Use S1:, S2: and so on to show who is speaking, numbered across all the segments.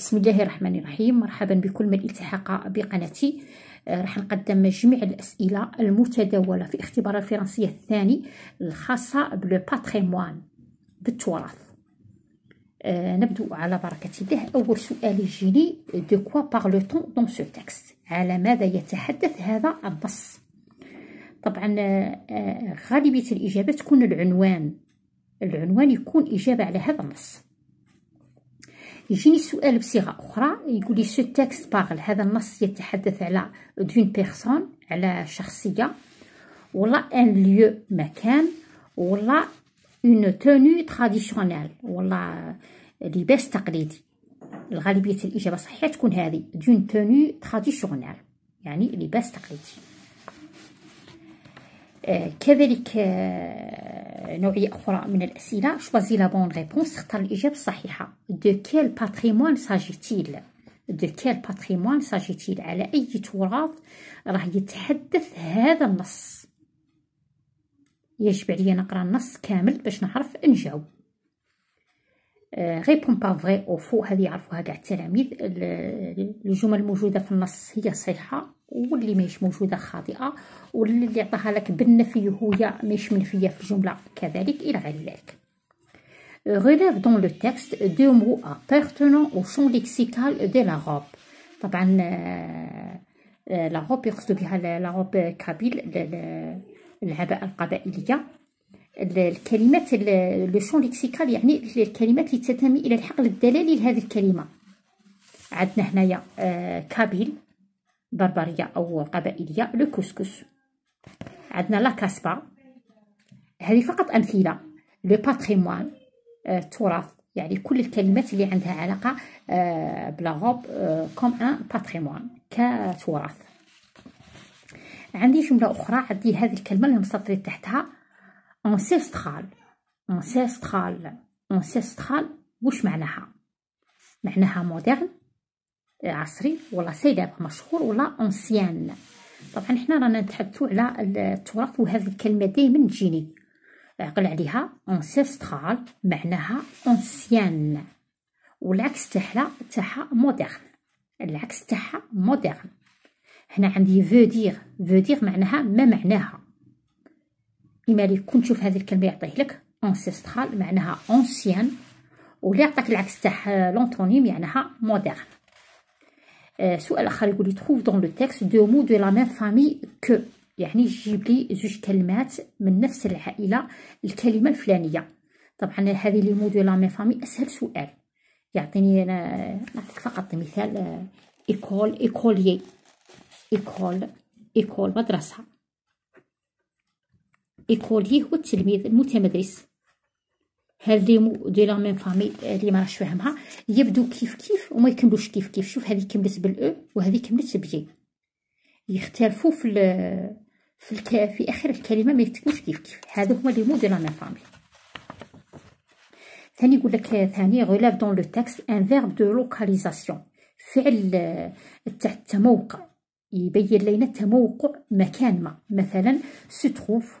S1: بسم الله الرحمن الرحيم مرحبا بكل من التحق بقناتي آه، راح نقدم جميع الأسئلة المتداولة في اختبار الفرنسية الثاني الخاصة بلو باتريموان بالتراث آه، نبدو على بركة الله أول سؤال يجيني دو كوا بارلو دون سو تكست على ماذا يتحدث هذا النص طبعا آه، غالبية الإجابة تكون العنوان العنوان يكون إجابة على هذا النص يجيني سؤال بصيغه اخرى يقول لي سو تكست باغل هذا النص يتحدث على دون بيرسون على شخصيه ولا ان ليو مكان ولا اون تونو تراديسيونيل ولا لباس تقليدي الغالبيه الاجابه صحيحه تكون هذه دون تونو تراديسيونيل يعني لباس تقليدي كذلك آه، نوعية أخرى من الأسئلة شوازي لا بون ريبونس اختار الإجابة الصحيحة دو كيل باتريمون ساجيتيل دو كيل باتريمون ساجيتيل على أي تراث راه يتحدث هذا النص يجب عليا نقرا النص كامل باش نعرف نجاوب غيبون با فغي او فو هذه يعرفوها كاع التلاميذ الجمل الموجوده في النص هي صحيحه واللي ماهيش موجوده خاطئه واللي عطاها لك بالنفي هي ماهيش منفيه في الجمله كذلك الى غير ذلك relève dans le texte deux mots appartenant او champ ليكسيكال دي لا روب طبعا لا روب يقصد بها لا روب كابيل العباءة القبائلية الكلمات لو شون ليكسيكال يعني الكلمات اللي تنتمي الى الحقل الدلالي لهذه الكلمه عندنا هنايا آه، كابيل بربريه او قبائليه لو كسكس عندنا لا كاسبا هذه فقط امثله لو باتريموان التراث آه، يعني كل الكلمات اللي عندها علاقه آه، بلاغوب كوم ان باتريموان كتراث عندي جمله اخرى عندي هذه الكلمه اللي مسطرين تحتها ancestral ancestral ancestral واش معناها معناها مودرن عصري ولا دابا مشهور ولا اونسيان طبعا حنا رانا نتحدثوا على التراث وهذه الكلمه دائما تجيني عقل عليها اونسيسترال معناها اونسيان والعكس تاعها تاعها مودرن العكس تاعها مودرن هنا عندي فو دير فو دير معناها ما معناها كيما كون تشوف هذه الكلمه يعطيه لك انسيسترال معناها اونسيان واللي يعطيك العكس تاع لونتونيم آه، معناها مودرن آه، سؤال اخر يقول لي تروف دون لو تيكست دو مو دو لا ميم فامي كو يعني جيب لي زوج كلمات من نفس العائله الكلمه الفلانيه طبعا هذه لي مو دو لا ميم فامي اسهل سؤال يعطيني انا آه، نعطيك فقط مثال ايكول ايكوليي ايكول ايكول مدرسه يقول هو التلميذ المتمدرس هاد لي مو دي لا ميم فامي لي ما راش فاهمها يبدو كيف كيف وما يكملوش كيف كيف شوف هذه كملت بالاو وهذه كملت بجي يختلفوا في في الك... في اخر الكلمه ما يكتبوش كيف كيف هادو هما لي مو دي لا ميم فامي ثاني يقول لك ثاني غولاف دون لو تكست ان فيرب دو لوكاليزاسيون فعل تاع التموقع يبين لينا تموقع مكان ما مثلا سو تروف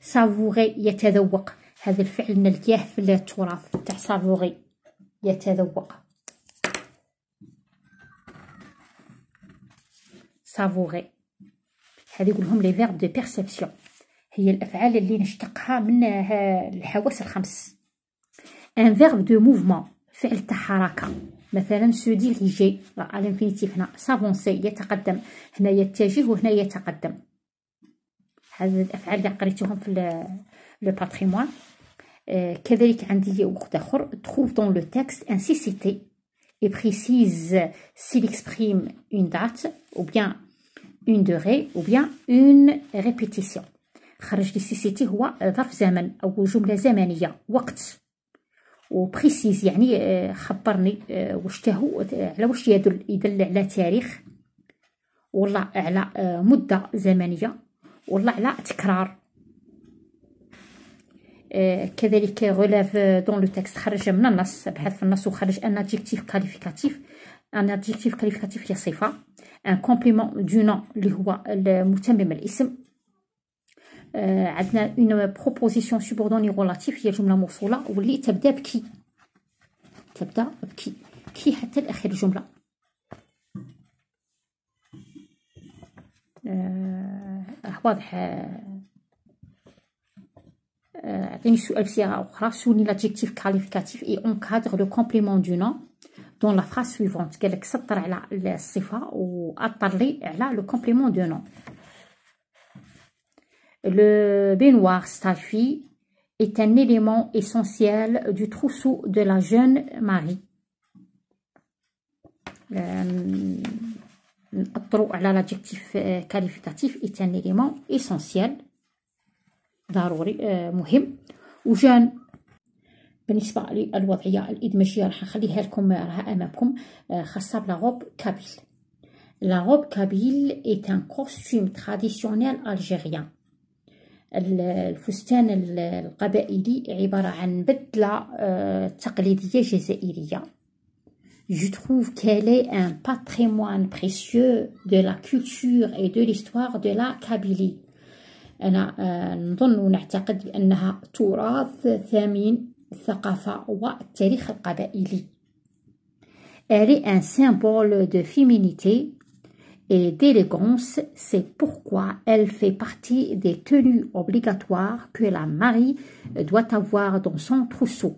S1: سافوغي يتذوق هذا الفعل نلقاه في التراث تاع سافوغي يتذوق سافوغي هذه يقولهم لي فيرب دو بيرسيبسيون هي الافعال اللي نشتقها من الحواس الخمس ان فيرب دو موفمون فعل تاع حركه مثلا سو ديريجي الانفينيتيف هنا سافونسي يتقدم هنا يتجه وهنا يتقدم هاد الأفعال اللي قريتهم في لو باتريمون آه، كذلك عندي وقت آخر trouve dans le texte ainsi اي بريسيز سي ليكسبريم اون دات او بيان اون دوري او بيان اون ريبيتيسيون خرج لي سيسيتي هو ظرف زمن او جمله زمنيه وقت بريسيز يعني آه، خبرني آه، واش تاهو على واش يدل يدل على تاريخ ولا على مده زمنيه والله على تكرار آه، كذلك غلاف دون لو تكست خرج من النص بحث في النص وخرج ان ادجيكتيف كاليفيكاتيف ان ادجيكتيف كاليفيكاتيف هي صفه ان كومبليمون دو نون اللي هو المتمم الاسم آه، عندنا اون بروبوزيسيون سوبوردوني غولاتيف هي جمله موصوله واللي تبدا بكي تبدا بكي كي حتى لاخر الجمله آه، راه واضح عطيني سؤال بصيغه اخرى سوني nom كاليفيكاتيف اي phrase لو كومبليمون دو Le baignoire staffi est un élément essentiel du trousseau de la jeune Marie. Euh, نأطرو على لاجيكتيف كاليفيكاتيف اي إليمون ليليمون ضروري euh, مهم وجان بالنسبه للوضعيه الادماجيه راح نخليها لكم راها امامكم euh, خاصه بلا غوب كابيل لا غوب كابيل اي ان كوستيم تراديسيونيل الجيريان الفستان القبائلي عباره عن بدله euh, تقليديه جزائريه je trouve qu'elle est un patrimoine précieux de la culture et de l'histoire de la Kabylie. Elle est un symbole de féminité et d'élégance, c'est pourquoi elle fait partie des tenues obligatoires que la mari doit avoir dans son trousseau.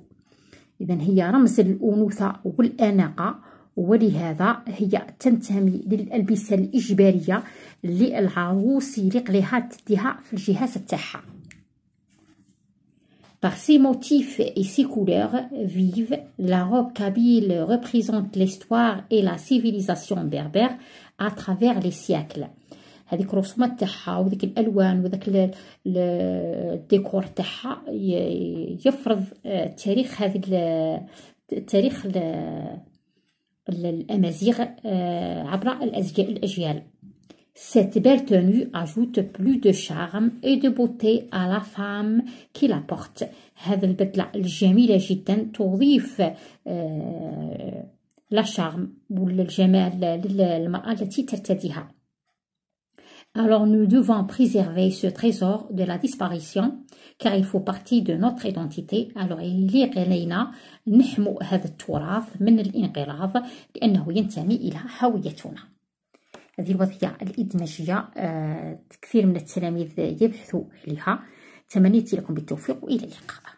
S1: إذا هي رمز الأنوثة والأناقة ولهذا هي تنتمي للألبسة الإجبارية للعروس العروس يليق تديها في الجهاز تاعها Par ses motifs et ses couleurs vives, la robe kabyle représente l'histoire et la civilisation berbère à travers les siècles. هذيك الرسومات تاعها وذيك الالوان وذاك الديكور تاعها يفرض آه، تاريخ هذه التاريخ الامازيغ آه، عبر الاجيال Cette belle tenue ajoute plus de charme et de beauté à la femme qui la porte. هذا البدلة الجميلة جدا تضيف لا آه، شارم ولا الجمال للمرأة التي ترتديها. Alors nous devons préserver ce trésor de la disparition, car il fait partie de notre identité. Alors il est علينا نحمو هذا التراث من الانقراض لأنه ينتمي إلى هويتنا. هذه الوضعية الإدماجية كثير من التلاميذ يبحثوا عليها. تمنيت لكم بالتوفيق وإلى اللقاء.